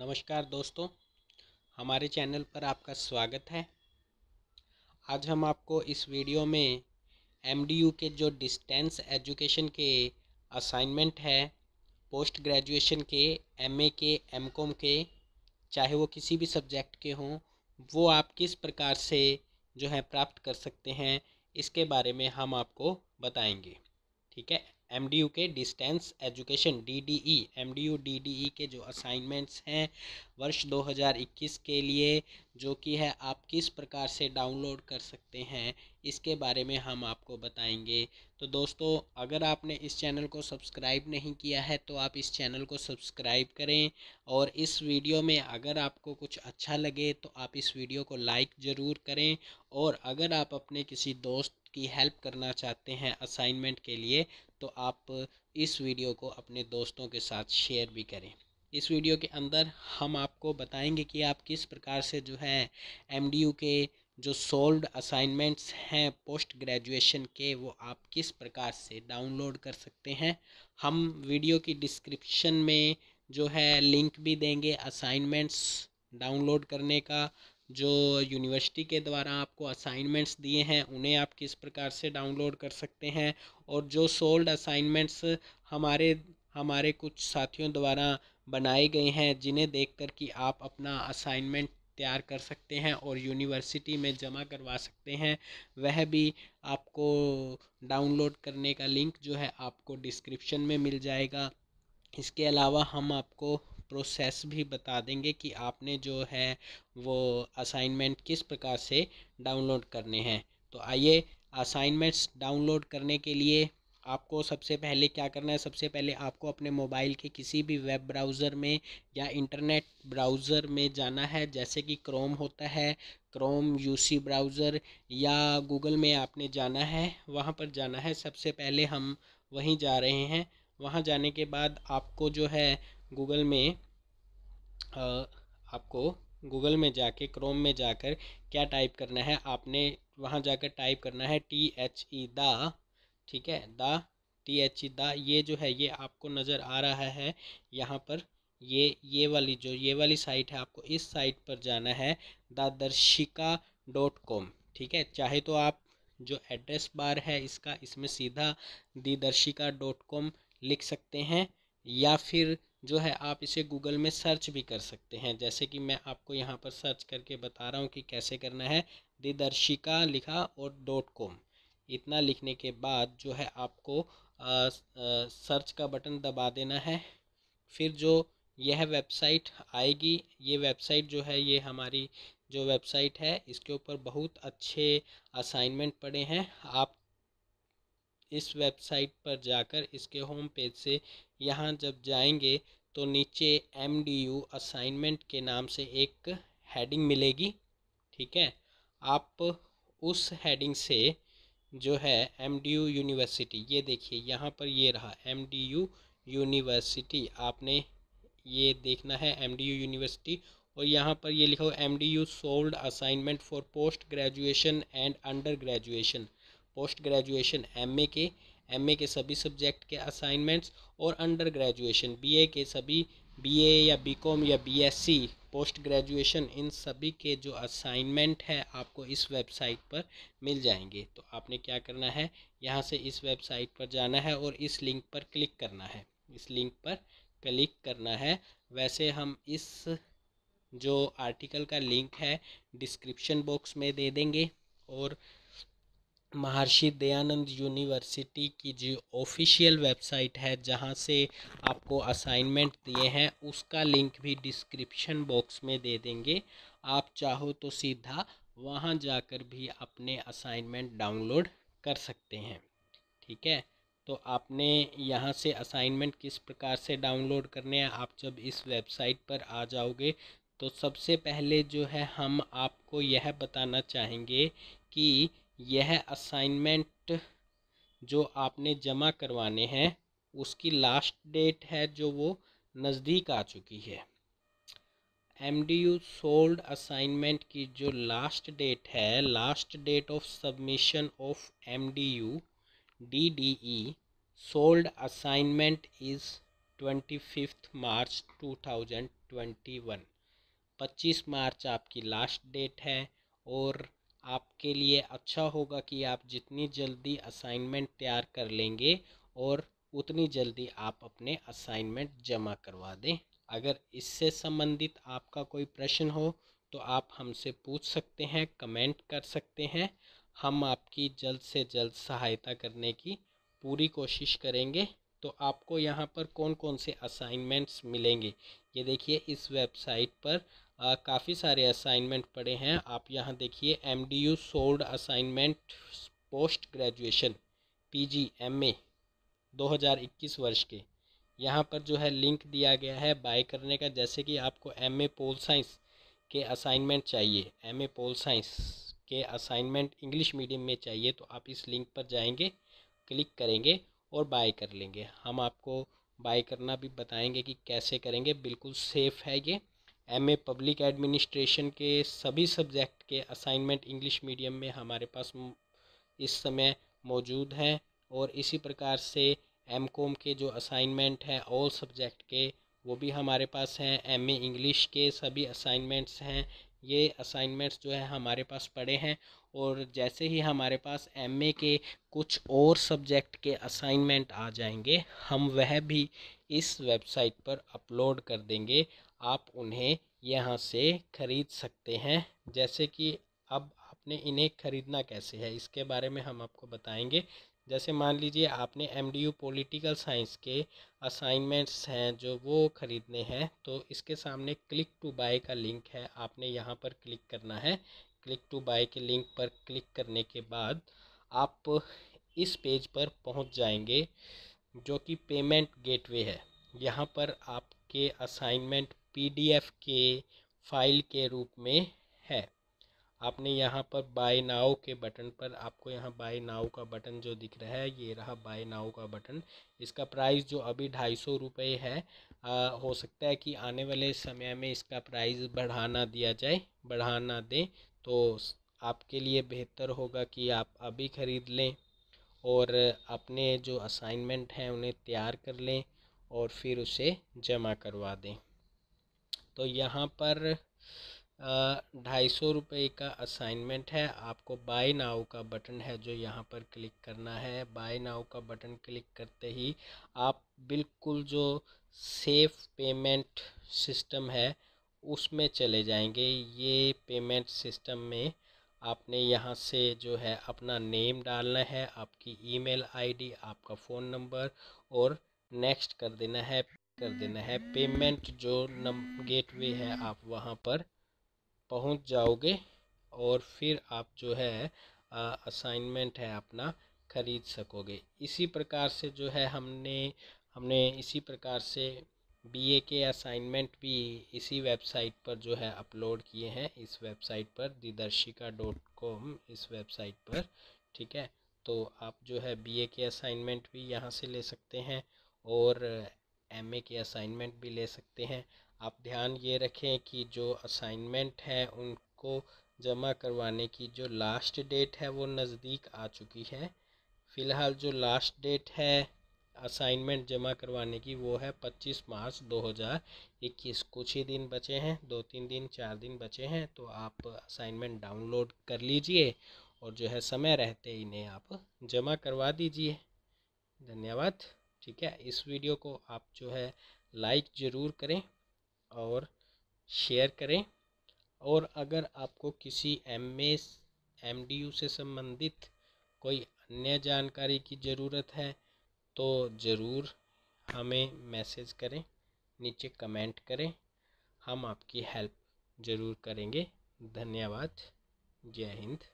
नमस्कार दोस्तों हमारे चैनल पर आपका स्वागत है आज हम आपको इस वीडियो में एम के जो डिस्टेंस एजुकेशन के असाइनमेंट है पोस्ट ग्रेजुएशन के एमए के एमकॉम के चाहे वो किसी भी सब्जेक्ट के हों वो आप किस प्रकार से जो है प्राप्त कर सकते हैं इसके बारे में हम आपको बताएंगे ठीक है एम के distance education D D E M D E के जो असाइनमेंट्स हैं वर्ष 2021 के लिए जो कि है आप किस प्रकार से डाउनलोड कर सकते हैं इसके बारे में हम आपको बताएंगे तो दोस्तों अगर आपने इस चैनल को सब्सक्राइब नहीं किया है तो आप इस चैनल को सब्सक्राइब करें और इस वीडियो में अगर आपको कुछ अच्छा लगे तो आप इस वीडियो को लाइक ज़रूर करें और अगर आप अपने किसी दोस्त की हेल्प करना चाहते हैं असाइनमेंट के लिए तो आप इस वीडियो को अपने दोस्तों के साथ शेयर भी करें इस वीडियो के अंदर हम आपको बताएंगे कि आप किस प्रकार से जो है एमडीयू के जो सोल्व असाइनमेंट्स हैं पोस्ट ग्रेजुएशन के वो आप किस प्रकार से डाउनलोड कर सकते हैं हम वीडियो की डिस्क्रिप्शन में जो है लिंक भी देंगे असाइनमेंट्स डाउनलोड करने का जो यूनिवर्सिटी के द्वारा आपको असाइनमेंट्स दिए हैं उन्हें आप किस प्रकार से डाउनलोड कर सकते हैं और जो सोल्ड असाइनमेंट्स हमारे हमारे कुछ साथियों द्वारा बनाए गए हैं जिन्हें देख कर कि आप अपना असाइनमेंट तैयार कर सकते हैं और यूनिवर्सिटी में जमा करवा सकते हैं वह भी आपको डाउनलोड करने का लिंक जो है आपको डिस्क्रिप्शन में मिल जाएगा इसके अलावा हम आपको प्रोसेस भी बता देंगे कि आपने जो है वो असाइनमेंट किस प्रकार से डाउनलोड करने हैं तो आइए असाइनमेंट्स डाउनलोड करने के लिए आपको सबसे पहले क्या करना है सबसे पहले आपको अपने मोबाइल के किसी भी वेब ब्राउज़र में या इंटरनेट ब्राउज़र में जाना है जैसे कि क्रोम होता है क्रोम यूसी ब्राउज़र या गूगल में आपने जाना है वहाँ पर जाना है सबसे पहले हम वहीं जा रहे हैं वहाँ जाने के बाद आपको जो है गूगल में आपको गूगल में जाके क्रोम में जाकर क्या टाइप करना है आपने वहाँ जाकर टाइप करना है टी एच ई दा ठीक है the T H E the ये जो है ये आपको नज़र आ रहा है यहाँ पर ये ये वाली जो ये वाली साइट है आपको इस साइट पर जाना है द दर्शिका डॉट कॉम ठीक है चाहे तो आप जो एड्रेस बार है इसका इसमें सीधा दी दर्शिका डॉट कॉम लिख सकते हैं या फिर जो है आप इसे गूगल में सर्च भी कर सकते हैं जैसे कि मैं आपको यहाँ पर सर्च करके बता रहा हूँ कि कैसे करना है दिदर्शिका लिखा और डॉट कॉम इतना लिखने के बाद जो है आपको आ, आ, सर्च का बटन दबा देना है फिर जो यह वेबसाइट आएगी ये वेबसाइट जो है ये हमारी जो वेबसाइट है इसके ऊपर बहुत अच्छे असाइनमेंट पड़े हैं आप इस वेबसाइट पर जाकर इसके होम पेज से यहाँ जब जाएंगे तो नीचे एम डी यू असाइनमेंट के नाम से एक हेडिंग मिलेगी ठीक है आप उस हेडिंग से जो है एम डी यू यूनिवर्सिटी ये देखिए यहाँ पर ये रहा एम डी यू यूनिवर्सिटी आपने ये देखना है एम डी यू यूनिवर्सिटी और यहाँ पर ये लिखा हो M D U solved assignment for post graduation and under graduation post graduation MA के एमए के सभी सब्जेक्ट के असाइनमेंट्स और अंडर ग्रेजुएशन बीए के सभी बीए या बीकॉम या बीएससी पोस्ट ग्रेजुएशन इन सभी के जो असाइनमेंट है आपको इस वेबसाइट पर मिल जाएंगे तो आपने क्या करना है यहाँ से इस वेबसाइट पर जाना है और इस लिंक पर क्लिक करना है इस लिंक पर क्लिक करना है वैसे हम इस जो आर्टिकल का लिंक है डिस्क्रिप्शन बॉक्स में दे देंगे और महर्षि दयानंद यूनिवर्सिटी की जो ऑफिशियल वेबसाइट है जहां से आपको असाइनमेंट दिए हैं उसका लिंक भी डिस्क्रिप्शन बॉक्स में दे देंगे आप चाहो तो सीधा वहां जाकर भी अपने असाइनमेंट डाउनलोड कर सकते हैं ठीक है तो आपने यहाँ से असाइनमेंट किस प्रकार से डाउनलोड करने हैं आप जब इस वेबसाइट पर आ जाओगे तो सबसे पहले जो है हम आपको यह बताना चाहेंगे कि यह असाइनमेंट जो आपने जमा करवाने हैं उसकी लास्ट डेट है जो वो नज़दीक आ चुकी है M D U solved assignment की जो लास्ट डेट है last date of submission of M D U D D E solved assignment is twenty fifth March two thousand twenty one पच्चीस मार्च आपकी लास्ट डेट है और आपके लिए अच्छा होगा कि आप जितनी जल्दी असाइनमेंट तैयार कर लेंगे और उतनी जल्दी आप अपने असाइनमेंट जमा करवा दें अगर इससे संबंधित आपका कोई प्रश्न हो तो आप हमसे पूछ सकते हैं कमेंट कर सकते हैं हम आपकी जल्द से जल्द सहायता करने की पूरी कोशिश करेंगे तो आपको यहाँ पर कौन कौन से असाइनमेंट्स मिलेंगे ये देखिए इस वेबसाइट पर काफ़ी सारे असाइनमेंट पड़े हैं आप यहाँ देखिए M D U solved assignment post graduation P G M A दो हज़ार इक्कीस वर्ष के यहाँ पर जो है लिंक दिया गया है बाय करने का जैसे कि आपको एम ए पोल साइंस के असाइनमेंट चाहिए एम ए पोल साइंस के असाइनमेंट इंग्लिश मीडियम में चाहिए तो आप इस लिंक पर जाएंगे क्लिक करेंगे और बाय कर लेंगे हम आपको बाय करना भी बताएंगे कि कैसे करेंगे बिल्कुल सेफ़ है ये एम ए पब्लिक एडमिनिस्ट्रेशन के सभी सब्जेक्ट के असाइनमेंट इंग्लिश मीडियम में हमारे पास इस समय मौजूद हैं और इसी प्रकार से एम कॉम के जो असाइनमेंट हैं ऑल सब्जेक्ट के वो भी हमारे पास हैं एम ए इंग्लिश के सभी असाइनमेंट्स हैं ये असाइनमेंट्स जो है हमारे पास पड़े हैं और जैसे ही हमारे पास एमए के कुछ और सब्जेक्ट के असाइनमेंट आ जाएंगे हम वह भी इस वेबसाइट पर अपलोड कर देंगे आप उन्हें यहाँ से ख़रीद सकते हैं जैसे कि अब आपने इन्हें ख़रीदना कैसे है इसके बारे में हम आपको बताएंगे जैसे मान लीजिए आपने M D U political science के असाइनमेंट्स हैं जो वो ख़रीदने हैं तो इसके सामने क्लिक टू बाय का लिंक है आपने यहाँ पर क्लिक करना है क्लिक टू बाय के लिंक पर क्लिक करने के बाद आप इस पेज पर पहुँच जाएंगे जो कि पेमेंट गेटवे है यहाँ पर आपके असाइनमेंट पीडीएफ के फाइल के रूप में है आपने यहाँ पर बाय नाव के बटन पर आपको यहाँ बाय नाव का बटन जो दिख रहा है ये रहा बाय नाव का बटन इसका प्राइस जो अभी ढाई सौ रुपये है आ, हो सकता है कि आने वाले समय में इसका प्राइस बढ़ाना दिया जाए बढ़ाना दें तो आपके लिए बेहतर होगा कि आप अभी ख़रीद लें और अपने जो असाइनमेंट हैं उन्हें तैयार कर लें और फिर उसे जमा करवा दें तो यहाँ पर ढाई सौ रुपये का असाइनमेंट है आपको बाय नाउ का बटन है जो यहाँ पर क्लिक करना है बाय नाउ का बटन क्लिक करते ही आप बिल्कुल जो सेफ पेमेंट सिस्टम है उसमें चले जाएंगे ये पेमेंट सिस्टम में आपने यहाँ से जो है अपना नेम डालना है आपकी ईमेल आईडी, आपका फ़ोन नंबर और नेक्स्ट कर देना है कर देना है पेमेंट जो नम गेटवे है आप वहाँ पर पहुंच जाओगे और फिर आप जो है असाइनमेंट है अपना ख़रीद सकोगे इसी प्रकार से जो है हमने हमने इसी प्रकार से बीए के असाइनमेंट भी इसी वेबसाइट पर जो है अपलोड किए हैं इस वेबसाइट पर दिदर्शिका डॉट कॉम इस वेबसाइट पर ठीक है तो आप जो है बीए के असाइनमेंट भी यहाँ से ले सकते हैं और एमए के असाइनमेंट भी ले सकते हैं आप ध्यान ये रखें कि जो असाइनमेंट हैं उनको जमा करवाने की जो लास्ट डेट है वो नज़दीक आ चुकी है फ़िलहाल जो लास्ट डेट है असाइनमेंट जमा करवाने की वो है 25 मार्च 2021 कुछ ही दिन बचे हैं दो तीन दिन चार दिन बचे हैं तो आप असाइनमेंट डाउनलोड कर लीजिए और जो है समय रहते इन्हें आप जमा करवा दीजिए धन्यवाद ठीक है इस वीडियो को आप जो है लाइक ज़रूर करें और शेयर करें और अगर आपको किसी एम एम डी यू से संबंधित कोई अन्य जानकारी की ज़रूरत है तो ज़रूर हमें मैसेज करें नीचे कमेंट करें हम आपकी हेल्प ज़रूर करेंगे धन्यवाद जय हिंद